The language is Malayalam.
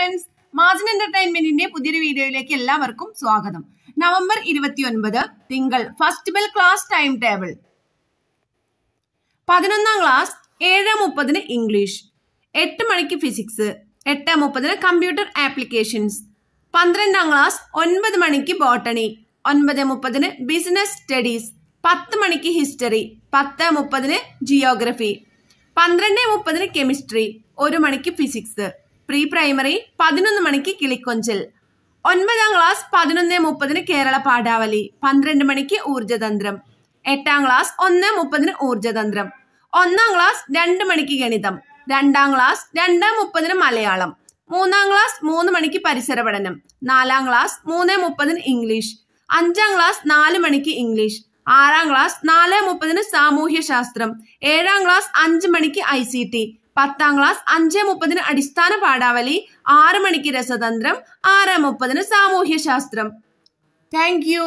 ഫ്രണ്ട്സ് മാജിൻ എന്റർടൈൻമെന്റിന്റെ പുതിയൊരു വീഡിയോയിലേക്ക് എല്ലാവർക്കും സ്വാഗതം നവംബർ ഇരുപത്തിയൊൻപത് തിങ്കൾ first bell class time table പതിനൊന്നാം ക്ലാസ് ഏഴ് മുപ്പതിന് ഇംഗ്ലീഷ് എട്ട് മണിക്ക് ഫിസിക്സ് എട്ട് മുപ്പതിന് കമ്പ്യൂട്ടർ ആപ്ലിക്കേഷൻസ് പന്ത്രണ്ടാം ക്ലാസ് ഒൻപത് മണിക്ക് ബോട്ടണി ഒൻപത് മുപ്പതിന് ബിസിനസ് സ്റ്റഡീസ് പത്ത് മണിക്ക് ഹിസ്റ്ററി പത്ത് മുപ്പതിന് ജിയോഗ്രഫി പന്ത്രണ്ട് മുപ്പതിന് കെമിസ്ട്രി ഒരു മണിക്ക് ഫിസിക്സ് പ്രീ പ്രൈമറി പതിനൊന്ന് മണിക്ക് കിളിക്കൊഞ്ചൽ ഒൻപതാം ക്ലാസ് പതിനൊന്ന് മുപ്പതിന് കേരള പാഠാവലി പന്ത്രണ്ട് മണിക്ക് ഊർജതന്ത്രം എട്ടാം ക്ലാസ് ഒന്ന് മുപ്പതിന് ഊർജതന്ത്രം ഒന്നാം ക്ലാസ് രണ്ട് മണിക്ക് ഗണിതം രണ്ടാം ക്ലാസ് രണ്ട് മുപ്പതിന് മലയാളം മൂന്നാം ക്ലാസ് മൂന്ന് മണിക്ക് പരിസര പഠനം നാലാം ക്ലാസ് മൂന്ന് മുപ്പതിന് ഇംഗ്ലീഷ് അഞ്ചാം ക്ലാസ് നാല് മണിക്ക് ഇംഗ്ലീഷ് ആറാം ക്ലാസ് നാല് മുപ്പതിന് സാമൂഹ്യ ശാസ്ത്രം ഏഴാം ക്ലാസ് അഞ്ച് മണിക്ക് ഐ സി ടി പത്താം ക്ലാസ് അഞ്ച് മുപ്പതിന് അടിസ്ഥാന പാഠാവലി ആറ് മണിക്ക് രസതന്ത്രം ആറ് മുപ്പതിന് സാമൂഹ്യ ശാസ്ത്രം താങ്ക് യു